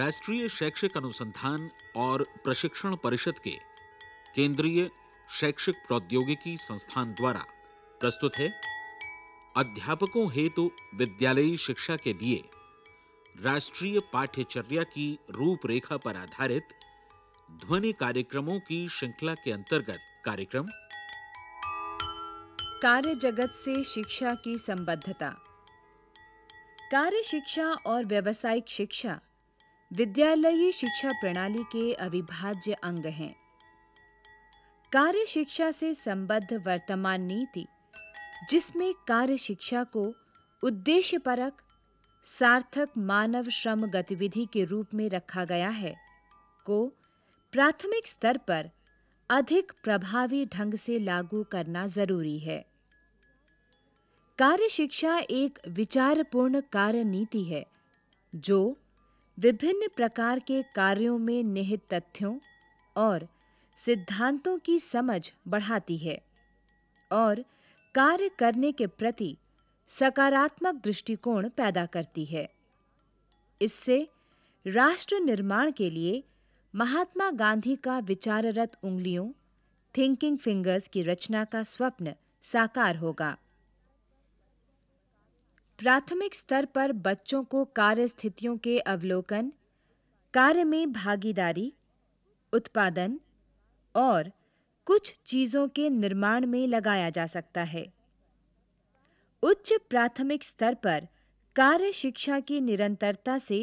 राष्ट्रीय शैक्षिक अनुसंधान और प्रशिक्षण परिषद के केंद्रीय शैक्षिक प्रौद्योगिकी संस्थान द्वारा प्रस्तुत है अध्यापकों हेतु तो विद्यालयी शिक्षा के लिए राष्ट्रीय पाठ्यचर्या की रूपरेखा पर आधारित ध्वनि कार्यक्रमों की श्रृंखला के अंतर्गत कार्यक्रम कार्य जगत से शिक्षा की संबद्धता कार्य शिक्षा और व्यावसायिक शिक्षा विद्यालय शिक्षा प्रणाली के अविभाज्य अंग हैं कार्य शिक्षा से संबद्ध वर्तमान नीति जिसमें कार्य शिक्षा को उद्देश्यपरक सार्थक मानव श्रम गतिविधि के रूप में रखा गया है को प्राथमिक स्तर पर अधिक प्रभावी ढंग से लागू करना जरूरी है कार्य शिक्षा एक विचारपूर्ण कार्य नीति है जो विभिन्न प्रकार के कार्यों में निहित तथ्यों और सिद्धांतों की समझ बढ़ाती है और कार्य करने के प्रति सकारात्मक दृष्टिकोण पैदा करती है इससे राष्ट्र निर्माण के लिए महात्मा गांधी का विचाररत उंगलियों थिंकिंग फिंगर्स की रचना का स्वप्न साकार होगा प्राथमिक स्तर पर बच्चों को कार्य स्थितियों के अवलोकन कार्य में भागीदारी उत्पादन और कुछ चीजों के निर्माण में लगाया जा सकता है उच्च प्राथमिक स्तर पर कार्य शिक्षा की निरंतरता से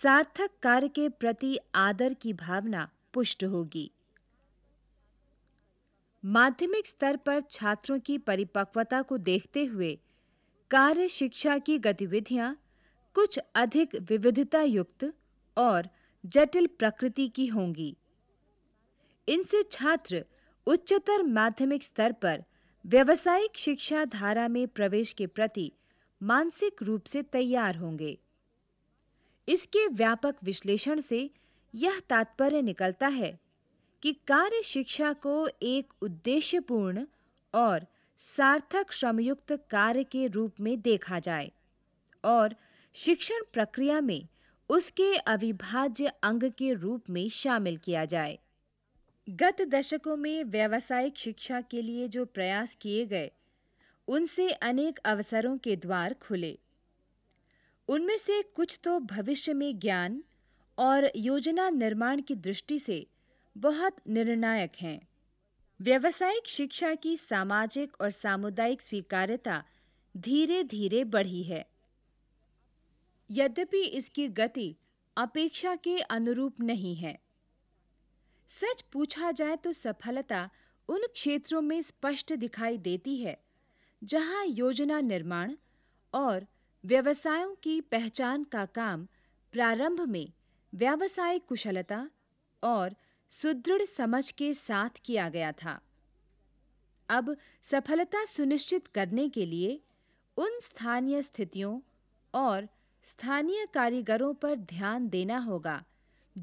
सार्थक कार्य के प्रति आदर की भावना पुष्ट होगी माध्यमिक स्तर पर छात्रों की परिपक्वता को देखते हुए कार्य शिक्षा की गतिविधियां कुछ अधिक विविधता युक्त और जटिल प्रकृति की होंगी इनसे छात्र उच्चतर माध्यमिक स्तर पर व्यवसायिक शिक्षा धारा में प्रवेश के प्रति मानसिक रूप से तैयार होंगे इसके व्यापक विश्लेषण से यह तात्पर्य निकलता है कि कार्य शिक्षा को एक उद्देश्यपूर्ण और सार्थक श्रमयुक्त कार्य के रूप में देखा जाए और शिक्षण प्रक्रिया में उसके अविभाज्य अंग के रूप में शामिल किया जाए गत दशकों में व्यावसायिक शिक्षा के लिए जो प्रयास किए गए उनसे अनेक अवसरों के द्वार खुले उनमें से कुछ तो भविष्य में ज्ञान और योजना निर्माण की दृष्टि से बहुत निर्णायक हैं व्यवसायिक शिक्षा की सामाजिक और सामुदायिक स्वीकार्यता धीरे धीरे बढ़ी है यद्यपि इसकी गति अपेक्षा के अनुरूप नहीं है सच पूछा जाए तो सफलता उन क्षेत्रों में स्पष्ट दिखाई देती है जहां योजना निर्माण और व्यवसायों की पहचान का काम प्रारंभ में व्यावसायिक कुशलता और सुदृढ़ समझ के साथ किया गया था अब सफलता सुनिश्चित करने के लिए उन स्थानीय स्थितियों और स्थानीय कारीगरों पर ध्यान देना होगा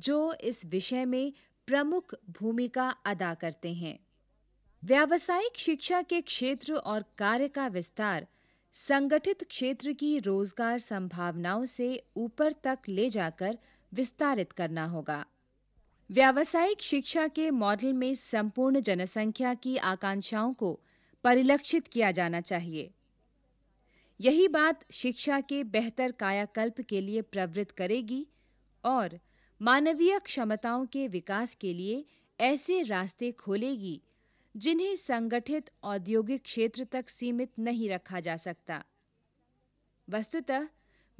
जो इस विषय में प्रमुख भूमिका अदा करते हैं व्यावसायिक शिक्षा के क्षेत्र और कार्य का विस्तार संगठित क्षेत्र की रोजगार संभावनाओं से ऊपर तक ले जाकर विस्तारित करना होगा व्यावसायिक शिक्षा के मॉडल में संपूर्ण जनसंख्या की आकांक्षाओं को परिलक्षित किया जाना चाहिए यही बात शिक्षा के बेहतर कायाकल्प के लिए प्रवृत्त करेगी और मानवीय क्षमताओं के विकास के लिए ऐसे रास्ते खोलेगी जिन्हें संगठित औद्योगिक क्षेत्र तक सीमित नहीं रखा जा सकता वस्तुतः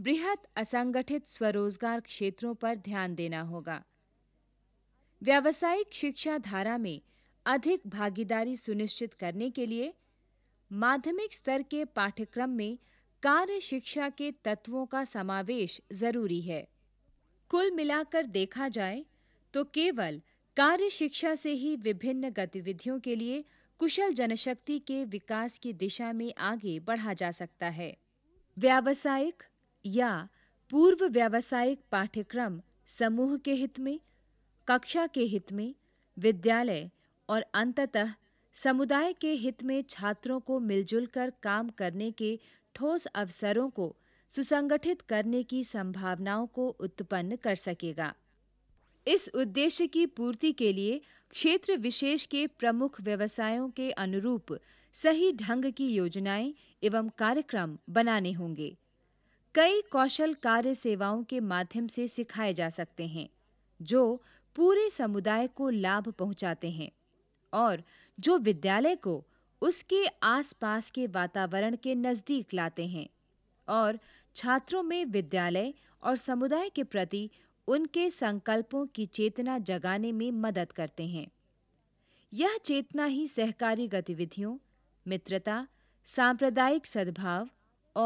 बृहत असंगठित स्वरोजगार क्षेत्रों पर ध्यान देना होगा व्यावसायिक शिक्षा धारा में अधिक भागीदारी सुनिश्चित करने के लिए माध्यमिक स्तर के पाठ्यक्रम में कार्य शिक्षा के तत्वों का समावेश जरूरी है कुल मिलाकर देखा जाए तो केवल कार्य शिक्षा से ही विभिन्न गतिविधियों के लिए कुशल जनशक्ति के विकास की दिशा में आगे बढ़ा जा सकता है व्यावसायिक या पूर्व व्यावसायिक पाठ्यक्रम समूह के हित में कक्षा के हित में विद्यालय और अंततः समुदाय के हित में छात्रों को मिलजुल कर काम करने के ठोस अवसरों को सुसंगठित करने की संभावनाओं को उत्पन्न कर सकेगा इस उद्देश्य की पूर्ति के लिए क्षेत्र विशेष के प्रमुख व्यवसायों के अनुरूप सही ढंग की योजनाएं एवं कार्यक्रम बनाने होंगे कई कौशल कार्य सेवाओं के माध्यम से सिखाए जा सकते हैं जो पूरे समुदाय को लाभ पहुंचाते हैं और जो विद्यालय को उसके आसपास के वातावरण के नज़दीक लाते हैं और छात्रों में विद्यालय और समुदाय के प्रति उनके संकल्पों की चेतना जगाने में मदद करते हैं यह चेतना ही सहकारी गतिविधियों मित्रता सांप्रदायिक सद्भाव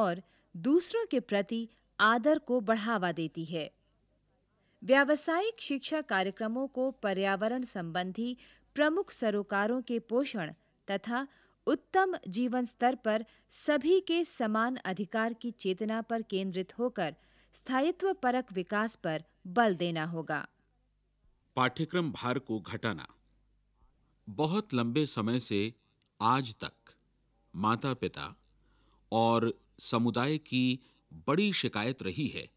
और दूसरों के प्रति आदर को बढ़ावा देती है व्यावसायिक शिक्षा कार्यक्रमों को पर्यावरण संबंधी प्रमुख सरोकारों के पोषण तथा उत्तम जीवन स्तर पर सभी के समान अधिकार की चेतना पर केंद्रित होकर स्थायित्व परक विकास पर बल देना होगा पाठ्यक्रम भार को घटाना बहुत लंबे समय से आज तक माता-पिता और समुदाय की बड़ी शिकायत रही है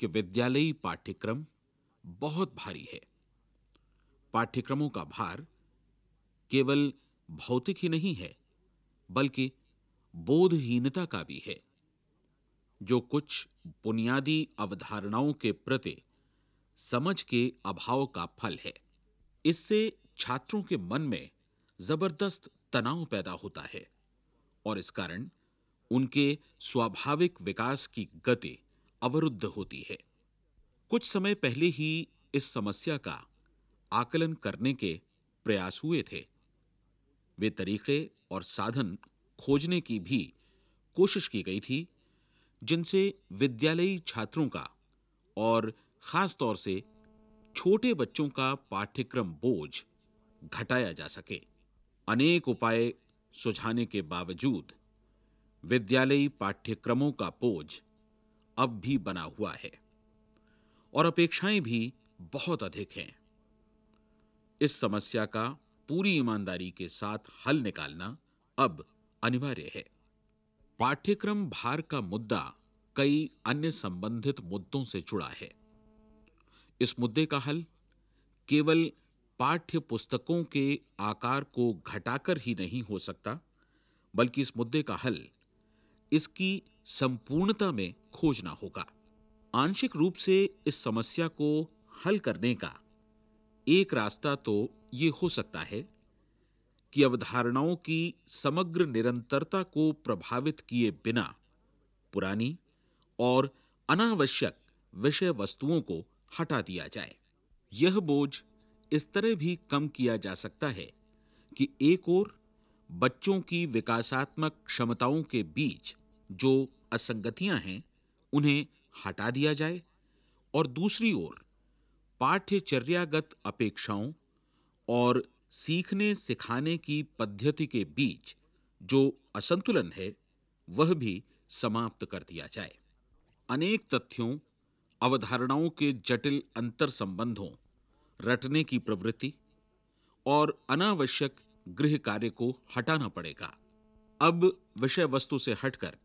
कि विद्यालयी पाठ्यक्रम बहुत भारी है पाठ्यक्रमों का भार केवल भौतिक ही नहीं है बल्कि बोधहीनता का भी है जो कुछ बुनियादी अवधारणाओं के प्रति समझ के अभाव का फल है इससे छात्रों के मन में जबरदस्त तनाव पैदा होता है और इस कारण उनके स्वाभाविक विकास की गति अवरुद्ध होती है कुछ समय पहले ही इस समस्या का आकलन करने के प्रयास हुए थे वे तरीके और साधन खोजने की भी कोशिश की गई थी जिनसे विद्यालयी छात्रों का और खास तौर से छोटे बच्चों का पाठ्यक्रम बोझ घटाया जा सके अनेक उपाय सुझाने के बावजूद विद्यालयी पाठ्यक्रमों का बोझ अब भी बना हुआ है और अपेक्षाएं भी बहुत अधिक हैं इस समस्या का पूरी ईमानदारी के साथ हल निकालना अब अनिवार्य है पाठ्यक्रम भार का मुद्दा कई अन्य संबंधित मुद्दों से जुड़ा है इस मुद्दे का हल केवल पाठ्य पुस्तकों के आकार को घटाकर ही नहीं हो सकता बल्कि इस मुद्दे का हल इसकी संपूर्णता में खोजना होगा आंशिक रूप से इस समस्या को हल करने का एक रास्ता तो ये हो सकता है कि अवधारणाओं की समग्र निरंतरता को प्रभावित किए बिना पुरानी और अनावश्यक विषय वस्तुओं को हटा दिया जाए यह बोझ इस तरह भी कम किया जा सकता है कि एक ओर बच्चों की विकासात्मक क्षमताओं के बीच जो असंगतियां हैं उन्हें हटा दिया जाए और दूसरी ओर पाठ्यचर्यागत अपेक्षाओं और सीखने सिखाने की पद्धति के बीच जो असंतुलन है वह भी समाप्त कर दिया जाए अनेक तथ्यों अवधारणाओं के जटिल अंतर संबंधों रटने की प्रवृत्ति और अनावश्यक गृह कार्य को हटाना पड़ेगा अब विषय वस्तु से हटकर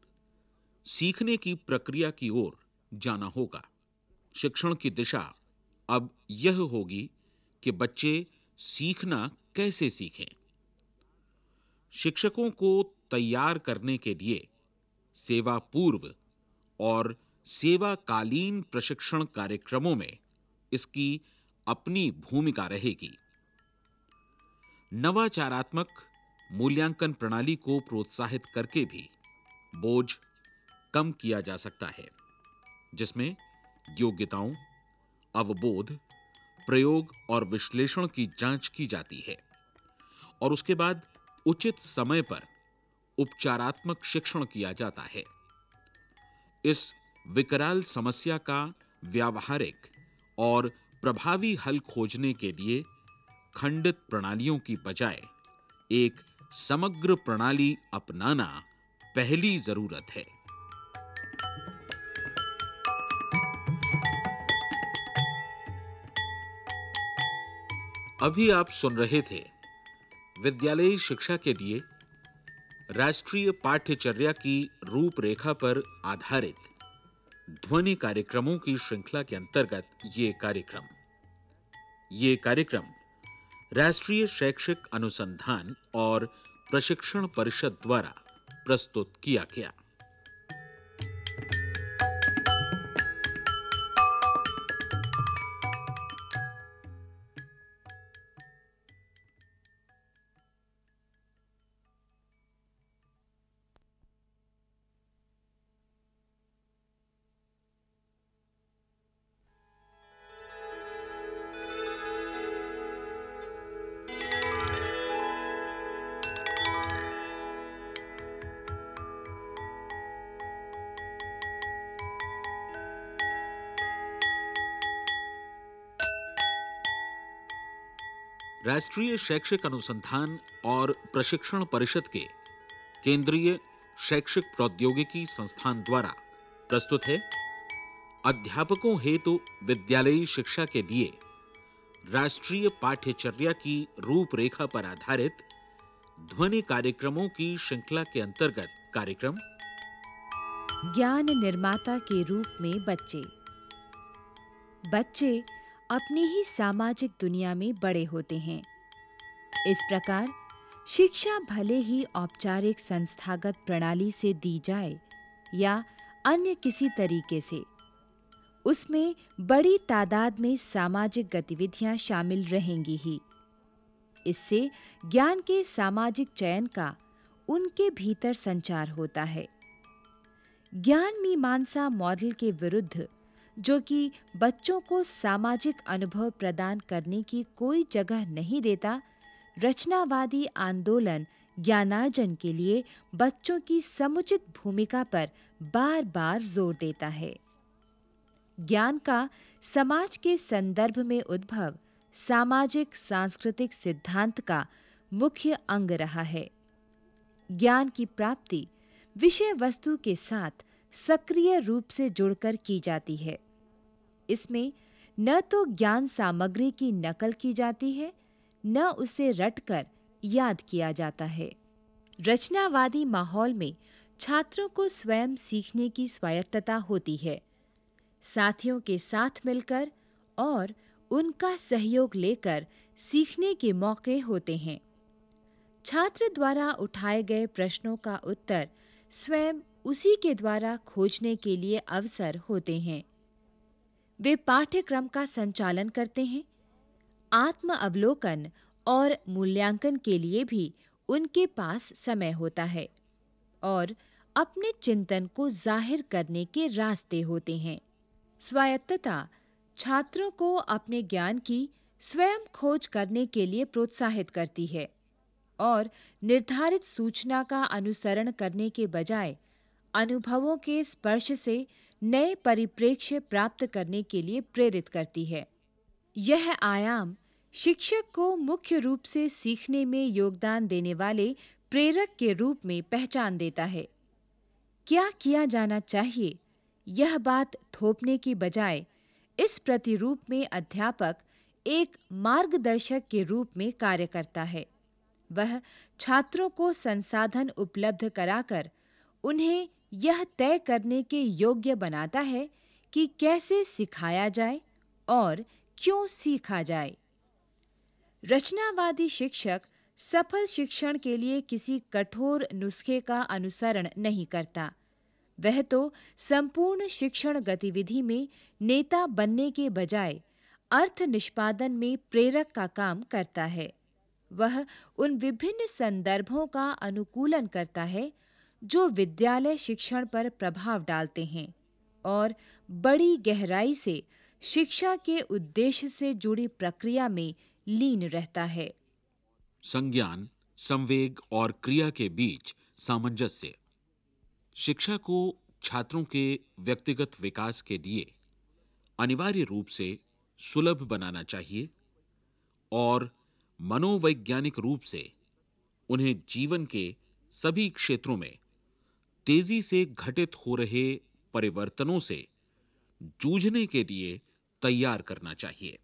सीखने की प्रक्रिया की ओर जाना होगा शिक्षण की दिशा अब यह होगी कि बच्चे सीखना कैसे सीखें शिक्षकों को तैयार करने के लिए सेवा पूर्व और सेवाकालीन प्रशिक्षण कार्यक्रमों में इसकी अपनी भूमिका रहेगी नवाचारात्मक मूल्यांकन प्रणाली को प्रोत्साहित करके भी बोझ कम किया जा सकता है जिसमें योग्यताओं अवबोध प्रयोग और विश्लेषण की जांच की जाती है और उसके बाद उचित समय पर उपचारात्मक शिक्षण किया जाता है इस विकराल समस्या का व्यावहारिक और प्रभावी हल खोजने के लिए खंडित प्रणालियों की बजाय एक समग्र प्रणाली अपनाना पहली जरूरत है अभी आप सुन रहे थे विद्यालयी शिक्षा के लिए राष्ट्रीय पाठ्यचर्या की रूपरेखा पर आधारित ध्वनि कार्यक्रमों की श्रृंखला के अंतर्गत ये कार्यक्रम ये कार्यक्रम राष्ट्रीय शैक्षिक अनुसंधान और प्रशिक्षण परिषद द्वारा प्रस्तुत किया गया राष्ट्रीय शैक्षिक अनुसंधान और प्रशिक्षण परिषद के केंद्रीय शैक्षिक प्रौद्योगिकी संस्थान द्वारा प्रस्तुत है अध्यापकों हेतु तो विद्यालयी शिक्षा के लिए राष्ट्रीय पाठ्यचर्या की रूपरेखा पर आधारित ध्वनि कार्यक्रमों की श्रृंखला के अंतर्गत कार्यक्रम ज्ञान निर्माता के रूप में बच्चे बच्चे अपनी ही सामाजिक दुनिया में बड़े होते हैं इस प्रकार शिक्षा भले ही औपचारिक संस्थागत प्रणाली से दी जाए या अन्य किसी तरीके से उसमें बड़ी तादाद में सामाजिक गतिविधियां शामिल रहेंगी ही इससे ज्ञान के सामाजिक चयन का उनके भीतर संचार होता है ज्ञान मीमांसा मॉडल के विरुद्ध जो कि बच्चों को सामाजिक अनुभव प्रदान करने की कोई जगह नहीं देता रचनावादी आंदोलन ज्ञानार्जन के लिए बच्चों की समुचित भूमिका पर बार-बार जोर देता है ज्ञान का समाज के संदर्भ में उद्भव सामाजिक सांस्कृतिक सिद्धांत का मुख्य अंग रहा है ज्ञान की प्राप्ति विषय वस्तु के साथ सक्रिय रूप से जुड़कर की जाती है इसमें न तो ज्ञान सामग्री की नकल की जाती है न उसे रटकर याद किया जाता है रचनावादी माहौल में छात्रों को स्वयं सीखने की स्वायत्तता होती है साथियों के साथ मिलकर और उनका सहयोग लेकर सीखने के मौके होते हैं छात्र द्वारा उठाए गए प्रश्नों का उत्तर स्वयं उसी के द्वारा खोजने के लिए अवसर होते हैं वे पाठ्यक्रम का संचालन करते हैं आत्म अवलोकन और मूल्यांकन के लिए भी उनके पास समय होता है और अपने चिंतन को जाहिर करने के रास्ते होते हैं स्वायत्तता छात्रों को अपने ज्ञान की स्वयं खोज करने के लिए प्रोत्साहित करती है और निर्धारित सूचना का अनुसरण करने के बजाय अनुभवों के स्पर्श से नए परिप्रेक्ष्य प्राप्त करने के लिए प्रेरित करती है यह आयाम शिक्षक को मुख्य रूप से सीखने में योगदान देने वाले प्रेरक के रूप में पहचान देता है क्या किया जाना चाहिए यह बात थोपने की बजाय इस प्रतिरूप में अध्यापक एक मार्गदर्शक के रूप में कार्य करता है वह छात्रों को संसाधन उपलब्ध कराकर उन्हें यह तय करने के योग्य बनाता है कि कैसे सिखाया जाए और क्यों सीखा जाए रचनावादी शिक्षक सफल शिक्षण के लिए किसी कठोर नुस्खे का अनुसरण नहीं करता वह तो संपूर्ण शिक्षण गतिविधि में नेता बनने के बजाय अर्थ निष्पादन में प्रेरक का काम करता है वह उन विभिन्न संदर्भों का अनुकूलन करता है जो विद्यालय शिक्षण पर प्रभाव डालते हैं और बड़ी गहराई से शिक्षा के उद्देश्य से जुड़ी प्रक्रिया में लीन रहता है संज्ञान संवेग और क्रिया के बीच सामंजस्य शिक्षा को छात्रों के व्यक्तिगत विकास के लिए अनिवार्य रूप से सुलभ बनाना चाहिए और मनोवैज्ञानिक रूप से उन्हें जीवन के सभी क्षेत्रों में तेजी से घटित हो रहे परिवर्तनों से जूझने के लिए तैयार करना चाहिए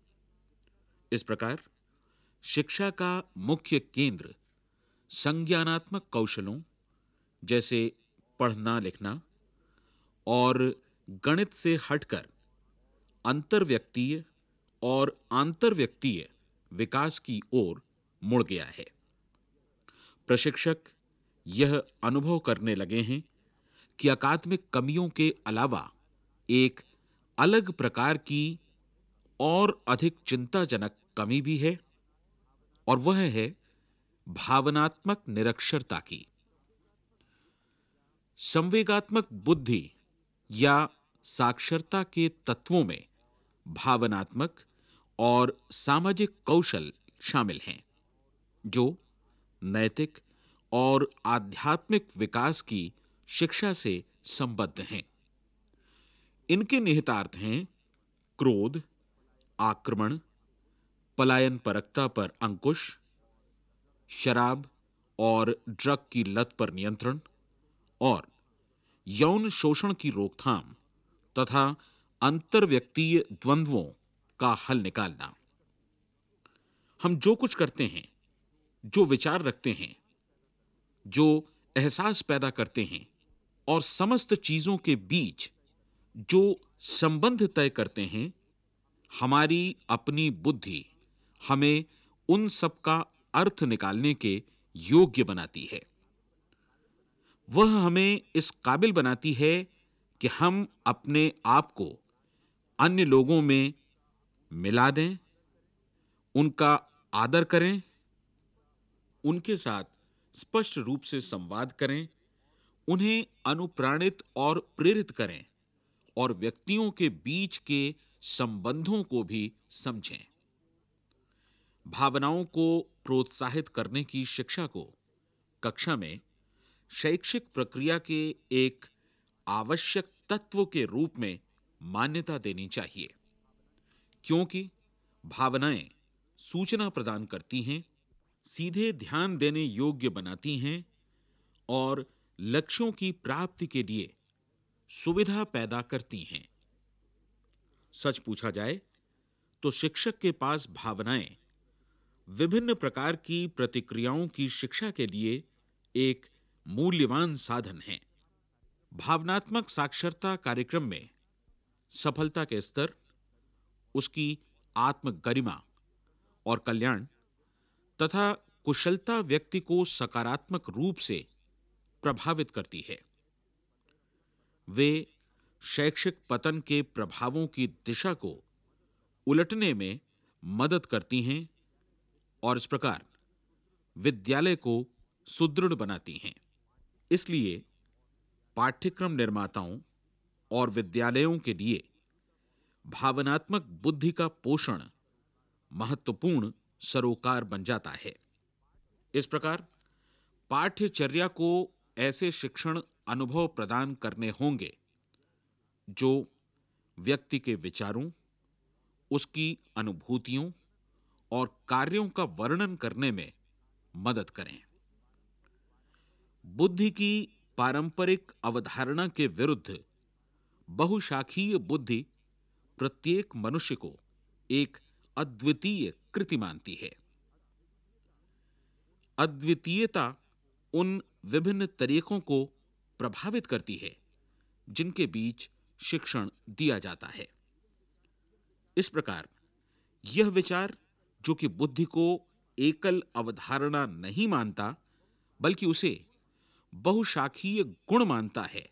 इस प्रकार शिक्षा का मुख्य केंद्र संज्ञानात्मक कौशलों जैसे पढ़ना लिखना और गणित से हटकर अंतरव्यक्तीय और आंतरव्यक्तीय विकास की ओर मुड़ गया है प्रशिक्षक यह अनुभव करने लगे हैं कि अकादमिक कमियों के अलावा एक अलग प्रकार की और अधिक चिंताजनक कमी भी है और वह है भावनात्मक निरक्षरता की संवेगात्मक बुद्धि या साक्षरता के तत्वों में भावनात्मक और सामाजिक कौशल शामिल हैं जो नैतिक और आध्यात्मिक विकास की शिक्षा से संबद्ध हैं इनके निहितार्थ हैं क्रोध आक्रमण पलायन परकता पर अंकुश शराब और ड्रग की लत पर नियंत्रण और यौन शोषण की रोकथाम तथा अंतरव्यक्तीय द्वंद्वों का हल निकालना हम जो कुछ करते हैं जो विचार रखते हैं जो एहसास पैदा करते हैं और समस्त चीज़ों के बीच जो संबंध तय करते हैं हमारी अपनी बुद्धि हमें उन सब का अर्थ निकालने के योग्य बनाती है वह हमें इस काबिल बनाती है कि हम अपने आप को अन्य लोगों में मिला दें उनका आदर करें उनके साथ स्पष्ट रूप से संवाद करें उन्हें अनुप्राणित और प्रेरित करें और व्यक्तियों के बीच के संबंधों को भी समझें भावनाओं को प्रोत्साहित करने की शिक्षा को कक्षा में शैक्षिक प्रक्रिया के एक आवश्यक तत्व के रूप में मान्यता देनी चाहिए क्योंकि भावनाएं सूचना प्रदान करती हैं सीधे ध्यान देने योग्य बनाती हैं और लक्ष्यों की प्राप्ति के लिए सुविधा पैदा करती हैं सच पूछा जाए तो शिक्षक के पास भावनाएं विभिन्न प्रकार की प्रतिक्रियाओं की शिक्षा के लिए एक मूल्यवान साधन है भावनात्मक साक्षरता कार्यक्रम में सफलता के स्तर उसकी आत्मगरिमा और कल्याण तथा कुशलता व्यक्ति को सकारात्मक रूप से प्रभावित करती है वे शैक्षिक पतन के प्रभावों की दिशा को उलटने में मदद करती हैं और इस प्रकार विद्यालय को सुदृढ़ बनाती हैं इसलिए पाठ्यक्रम निर्माताओं और विद्यालयों के लिए भावनात्मक बुद्धि का पोषण महत्वपूर्ण सरोकार बन जाता है इस प्रकार पाठ्यचर्या को ऐसे शिक्षण अनुभव प्रदान करने होंगे जो व्यक्ति के विचारों उसकी अनुभूतियों और कार्यों का वर्णन करने में मदद करें बुद्धि की पारंपरिक अवधारणा के विरुद्ध बहुशाखीय बुद्धि प्रत्येक मनुष्य को एक अद्वितीय कृति मानती है अद्वितीयता उन विभिन्न तरीकों को प्रभावित करती है जिनके बीच शिक्षण दिया जाता है इस प्रकार यह विचार जो कि बुद्धि को एकल अवधारणा नहीं मानता बल्कि उसे बहुशाखीय गुण मानता है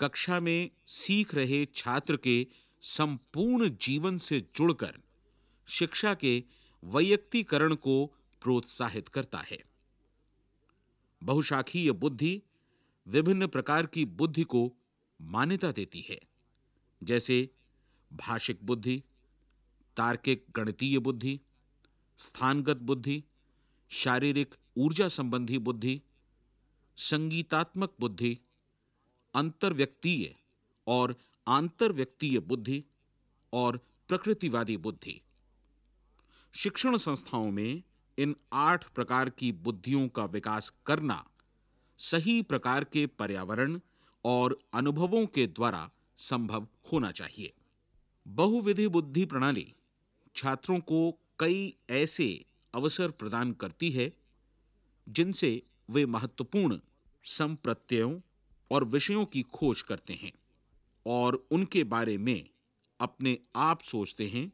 कक्षा में सीख रहे छात्र के संपूर्ण जीवन से जुड़कर शिक्षा के वैयक्तिकरण को प्रोत्साहित करता है बहुशाखीय बुद्धि विभिन्न प्रकार की बुद्धि को मान्यता देती है जैसे भाषिक बुद्धि तार्किक गणितीय बुद्धि स्थानगत बुद्धि शारीरिक ऊर्जा संबंधी बुद्धि संगीतात्मक बुद्धि अंतर्व्यक्तीय और आंतरव्यक्तीय बुद्धि और प्रकृतिवादी बुद्धि शिक्षण संस्थाओं में इन आठ प्रकार की बुद्धियों का विकास करना सही प्रकार के पर्यावरण और अनुभवों के द्वारा संभव होना चाहिए बहुविधि बुद्धि प्रणाली छात्रों को कई ऐसे अवसर प्रदान करती है जिनसे वे महत्वपूर्ण संप्रत्ययों और विषयों की खोज करते हैं और उनके बारे में अपने आप सोचते हैं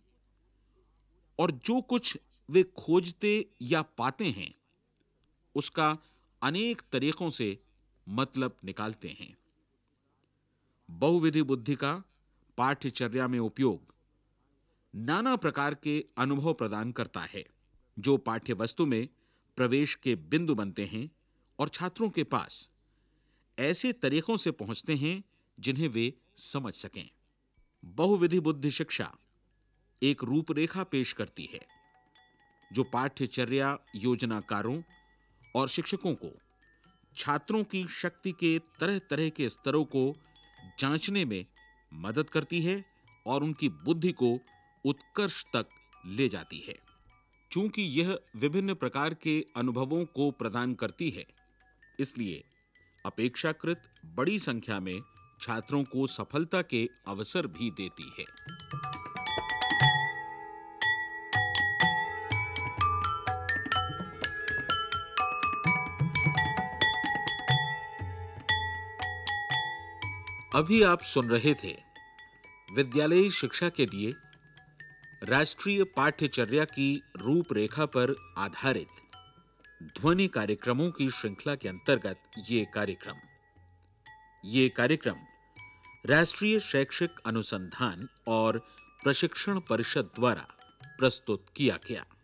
और जो कुछ वे खोजते या पाते हैं उसका अनेक तरीकों से मतलब निकालते हैं बहुविधि बुद्धि का पाठ्यचर्या में उपयोग नाना प्रकार के अनुभव प्रदान करता है जो पाठ्य वस्तु में प्रवेश के बिंदु बनते हैं और छात्रों के पास ऐसे तरीकों से पहुंचते हैं जिन्हें वे समझ सकें बहुविधि बुद्धि शिक्षा एक रूपरेखा पेश करती है जो पाठ्यचर्या योजनाकारों और शिक्षकों को छात्रों की शक्ति के तरह-तरह के स्तरों को जांचने में मदद करती है और उनकी बुद्धि को उत्कर्ष तक ले जाती है चूंकि यह विभिन्न प्रकार के अनुभवों को प्रदान करती है इसलिए अपेक्षाकृत बड़ी संख्या में छात्रों को सफलता के अवसर भी देती है अभी आप सुन रहे थे विद्यालयी शिक्षा के लिए राष्ट्रीय पाठ्यचर्या की रूपरेखा पर आधारित ध्वनि कार्यक्रमों की श्रृंखला के अंतर्गत ये कार्यक्रम ये कार्यक्रम राष्ट्रीय शैक्षिक अनुसंधान और प्रशिक्षण परिषद द्वारा प्रस्तुत किया गया